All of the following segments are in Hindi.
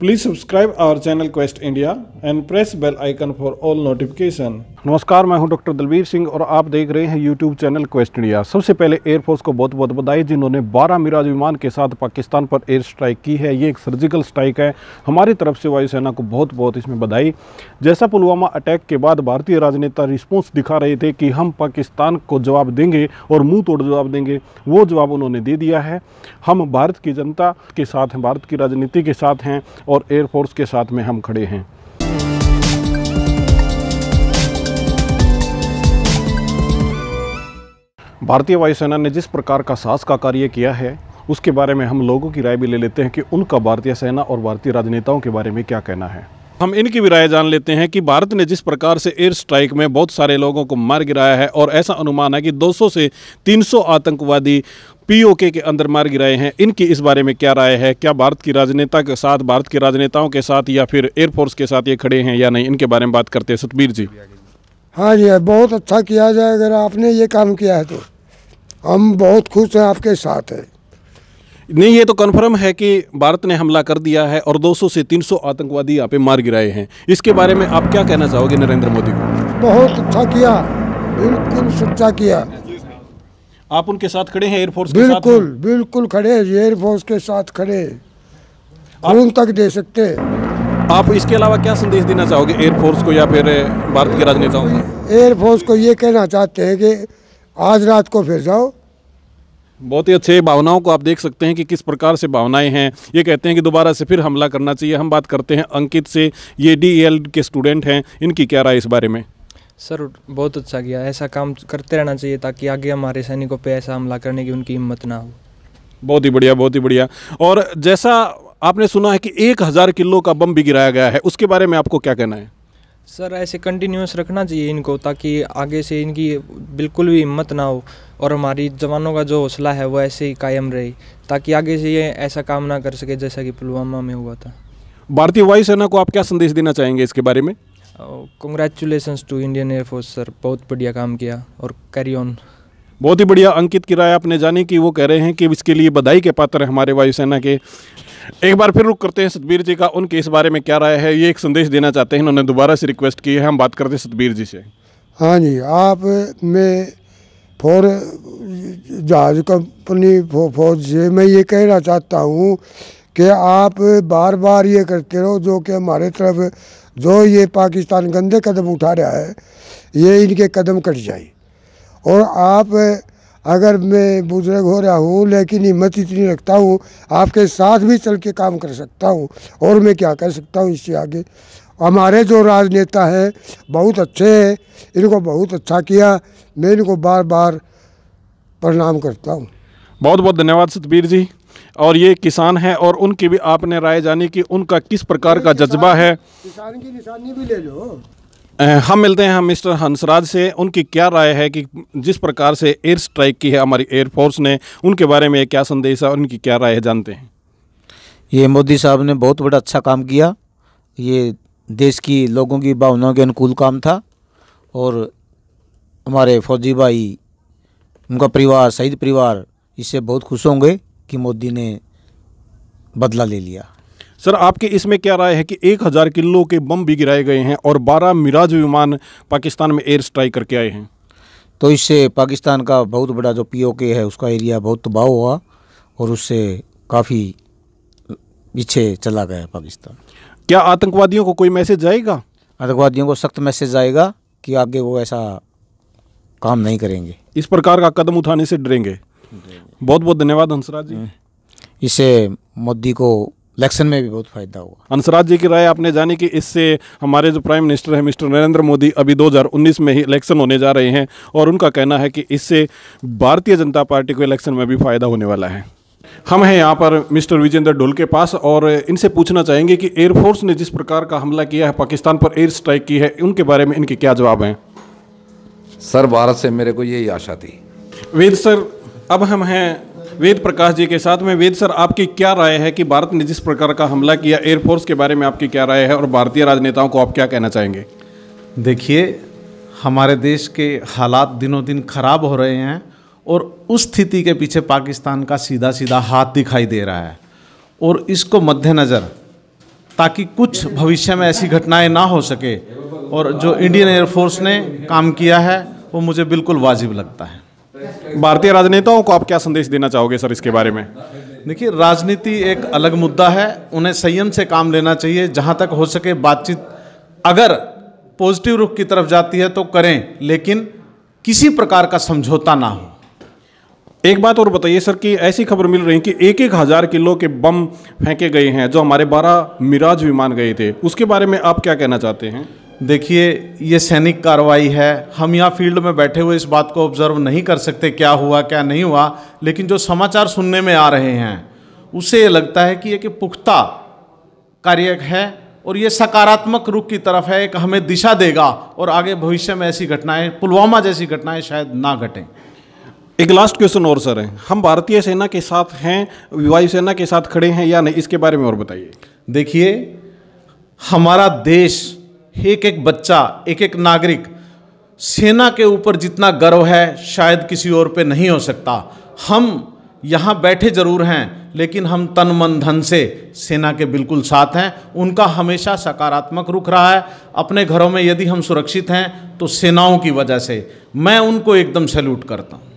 Please subscribe our channel Quest India and press bell icon for all notification नमस्कार मैं हूं डॉक्टर दलबीर सिंह और आप देख रहे हैं यूट्यूब चैनल क्वेस्ट इंडिया सबसे पहले एयरफोर्स को बहुत बहुत बधाई जिन्होंने 12 मिराज विमान के साथ पाकिस्तान पर एयर स्ट्राइक की है ये एक सर्जिकल स्ट्राइक है हमारी तरफ से वायुसेना को बहुत बहुत इसमें बधाई जैसा पुलवामा अटैक के बाद भारतीय राजनेता रिस्पॉन्स दिखा रहे थे कि हम पाकिस्तान को जवाब देंगे और मुँह तोड़ जवाब देंगे वो जवाब उन्होंने दे दिया है हम भारत की जनता के साथ हैं भारत की राजनीति के साथ हैं और एयरफोर्स के साथ में हम खड़े हैं भारतीय वायुसेना ने जिस प्रकार का साहस का कार्य किया है उसके बारे में हम लोगों की राय भी ले लेते हैं कि उनका भारतीय सेना और भारतीय राजनेताओं के बारे में क्या कहना है हम इनकी भी राय जान लेते हैं कि भारत ने जिस प्रकार से एयर स्ट्राइक में बहुत सारे लोगों को मार गिराया है और ऐसा अनुमान है कि 200 से 300 आतंकवादी पीओके के अंदर मार गिराए हैं इनकी इस बारे में क्या राय है क्या भारत की राजनेता के साथ भारत के राजनेताओं के साथ या फिर एयरफोर्स के साथ ये खड़े हैं या नहीं इनके बारे में बात करते हैं सतबीर जी हाँ जी बहुत अच्छा किया जाए अगर आपने ये काम किया है तो हम बहुत खुश हैं आपके साथ है नहीं ये तो कन्फर्म है कि भारत ने हमला कर दिया है और 200 से 300 आतंकवादी यहाँ पे मार गिराए हैं इसके बारे में आप क्या कहना चाहोगे नरेंद्र मोदी को बहुत अच्छा किया बिल्कुल सच्चा किया आप उनके साथ खड़े हैं एयरफोर्स बिल्कुल बिल्कुल खड़े एयरफोर्स के साथ खड़े उन तक दे सकते आप इसके अलावा क्या संदेश देना चाहोगे एयरफोर्स को या फिर eh, भारत के राजनेताओं को एयरफोर्स को ये कहना चाहते हैं कि आज रात को फिर जाओ बहुत ही अच्छे भावनाओं को आप देख सकते हैं कि किस प्रकार से भावनाएं हैं ये कहते हैं कि दोबारा से फिर हमला करना चाहिए हम बात करते हैं अंकित से ये डी e के स्टूडेंट हैं इनकी क्या राय इस बारे में सर बहुत अच्छा किया ऐसा काम करते रहना चाहिए ताकि आगे हमारे सैनिकों पर ऐसा हमला करने की उनकी हिम्मत ना हो बहुत ही बढ़िया बहुत ही बढ़िया और जैसा आपने सुना है कि एक हज़ार किलो का बम भी गिराया गया है उसके बारे में आपको क्या कहना है सर ऐसे कंटिन्यूस रखना चाहिए इनको ताकि आगे से इनकी बिल्कुल भी हिम्मत ना हो और हमारी जवानों का जो हौसला है वो ऐसे ही कायम रहे ताकि आगे से ये ऐसा काम ना कर सके जैसा कि पुलवामा में हुआ था भारतीय वायुसेना को आप क्या संदेश देना चाहेंगे इसके बारे में congratulations to Indian Air Force sir बहुत बढ़िया काम किया और कैरी ऑन बहुत ही बढ़िया अंकित किराया आपने जाने की वो कह रहे हैं कि इसके लिए बधाई के पात्र हमारे वायुसेना के एक बार फिर रुक करते हैं सतबीर जी का उनके इस बारे में क्या राय है ये एक संदेश देना चाहते हैं इन्होंने दोबारा से रिक्वेस्ट की है हम बात करते हैं सतबीर जी से हाँ जी आप में फौर जहाज कंपनी फौज से मैं ये कहना चाहता हूँ कि आप बार बार ये करते रहो जो कि हमारे तरफ जो ये पाकिस्तान गंदे कदम उठा रहा है ये इनके कदम कट जाए और आप अगर मैं बुजुर्ग हो रहा हूँ लेकिन हिम्मत इतनी रखता हूँ आपके साथ भी चल के काम कर सकता हूँ और मैं क्या कर सकता हूँ इससे आगे हमारे जो राजनेता हैं बहुत अच्छे हैं इनको बहुत अच्छा किया मैं इनको बार बार प्रणाम करता हूँ बहुत बहुत धन्यवाद सतबीर जी और ये किसान हैं और उनकी भी आपने राय जानी कि उनका किस प्रकार का जज्बा है किसान की निशानी भी ले लो हम मिलते हैं हम मिस्टर हंसराज से उनकी क्या राय है कि जिस प्रकार से एयर स्ट्राइक की है हमारी एयरफोर्स ने उनके बारे में क्या संदेश है उनकी क्या राय है जानते हैं ये मोदी साहब ने बहुत बड़ा अच्छा काम किया ये देश की लोगों की भावनाओं के अनुकूल काम था और हमारे फौजी भाई उनका परिवार शहीद परिवार इससे बहुत खुश होंगे कि मोदी ने बदला ले लिया सर आपके इसमें क्या राय है कि एक हज़ार किलो के बम भी गिराए गए हैं और बारह मिराज विमान पाकिस्तान में एयर स्ट्राइक करके आए हैं तो इससे पाकिस्तान का बहुत बड़ा जो पीओके है उसका एरिया बहुत तबाह हुआ और उससे काफ़ी पीछे चला गया पाकिस्तान क्या आतंकवादियों को कोई मैसेज जाएगा आतंकवादियों को सख्त मैसेज आएगा कि आगे वो ऐसा काम नहीं करेंगे इस प्रकार का कदम उठाने से डरेंगे बहुत बहुत धन्यवाद हंसराज जी हम्म। इससे मोदी को इलेक्शन में भी बहुत फायदा हुआ अंसराज जी की राय आपने जानी कि इससे हमारे जो प्राइम मिनिस्टर हैं मिस्टर नरेंद्र मोदी अभी 2019 में ही इलेक्शन होने जा रहे हैं और उनका कहना है कि इससे भारतीय जनता पार्टी को इलेक्शन में भी फायदा होने वाला है हम हैं यहाँ पर मिस्टर विजेंद्र ढोल के पास और इनसे पूछना चाहेंगे कि एयरफोर्स ने जिस प्रकार का हमला किया है पाकिस्तान पर एयर स्ट्राइक की है उनके बारे में इनके क्या जवाब हैं सर भारत से मेरे को यही आशा थी वेद सर अब हम हैं वेद प्रकाश जी के साथ में वेद सर आपकी क्या राय है कि भारत ने जिस प्रकार का हमला किया एयरफोर्स के बारे में आपकी क्या राय है और भारतीय राजनेताओं को आप क्या कहना चाहेंगे देखिए हमारे देश के हालात दिनों दिन खराब हो रहे हैं और उस स्थिति के पीछे पाकिस्तान का सीधा सीधा हाथ दिखाई दे रहा है और इसको मद्देनज़र ताकि कुछ भविष्य में ऐसी घटनाएं ना हो सके और जो इंडियन एयरफोर्स ने काम किया है वो मुझे बिल्कुल वाजिब लगता है भारतीय राजनेताओं को आप क्या संदेश देना चाहोगे सर इसके बारे में देखिए राजनीति एक अलग मुद्दा है उन्हें संयम से काम लेना चाहिए जहाँ तक हो सके बातचीत अगर पॉजिटिव रुख की तरफ जाती है तो करें लेकिन किसी प्रकार का समझौता ना हो एक बात और बताइए सर कि ऐसी खबर मिल रही है कि एक एक हज़ार किलो के बम फेंके गए हैं जो हमारे बारह मिराज विमान गए थे उसके बारे में आप क्या कहना चाहते हैं देखिए ये सैनिक कार्रवाई है हम यहाँ फील्ड में बैठे हुए इस बात को ऑब्जर्व नहीं कर सकते क्या हुआ क्या नहीं हुआ लेकिन जो समाचार सुनने में आ रहे हैं उसे ये लगता है कि एक पुख्ता कार्य है और ये सकारात्मक रुख की तरफ है एक हमें दिशा देगा और आगे भविष्य में ऐसी घटनाएं पुलवामा जैसी घटनाएं शायद ना घटें एक लास्ट क्वेश्चन और सर है हम भारतीय सेना के साथ हैं वायुसेना के साथ खड़े हैं या नहीं इसके बारे में और बताइए देखिए हमारा देश एक एक बच्चा एक एक नागरिक सेना के ऊपर जितना गर्व है शायद किसी और पे नहीं हो सकता हम यहाँ बैठे ज़रूर हैं लेकिन हम तन मन धन से सेना के बिल्कुल साथ हैं उनका हमेशा सकारात्मक रुख रहा है अपने घरों में यदि हम सुरक्षित हैं तो सेनाओं की वजह से मैं उनको एकदम सैल्यूट करता हूँ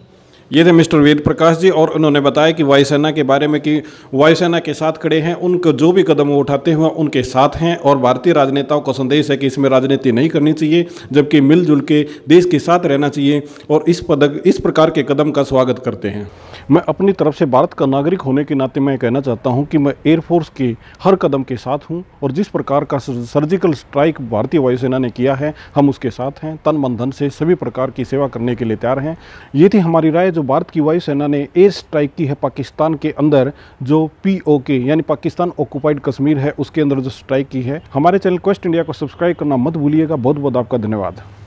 ये थे मिस्टर वेद प्रकाश जी और उन्होंने बताया कि वायुसेना के बारे में कि वायुसेना के साथ खड़े हैं उनको जो भी कदम वो उठाते हुए उनके साथ हैं और भारतीय राजनेताओं का संदेश है कि इसमें राजनीति नहीं करनी चाहिए जबकि मिलजुल के देश के साथ रहना चाहिए और इस पदक इस प्रकार के कदम का स्वागत करते हैं मैं अपनी तरफ से भारत का नागरिक होने के नाते मैं कहना चाहता हूँ कि मैं एयरफोर्स के हर कदम के साथ हूँ और जिस प्रकार का सर्जिकल स्ट्राइक भारतीय वायुसेना ने किया है हम उसके साथ हैं तन मन धन से सभी प्रकार की सेवा करने के लिए तैयार हैं ये थी हमारी राय जो भारत की वायुसेना ने एयर स्ट्राइक की है पाकिस्तान के अंदर जो पीओके यानी पाकिस्तान ऑक्यूपाइड कश्मीर है उसके अंदर जो स्ट्राइक की है हमारे चैनल क्वेस्ट इंडिया को सब्सक्राइब करना मत भूलिएगा बहुत बहुत आपका धन्यवाद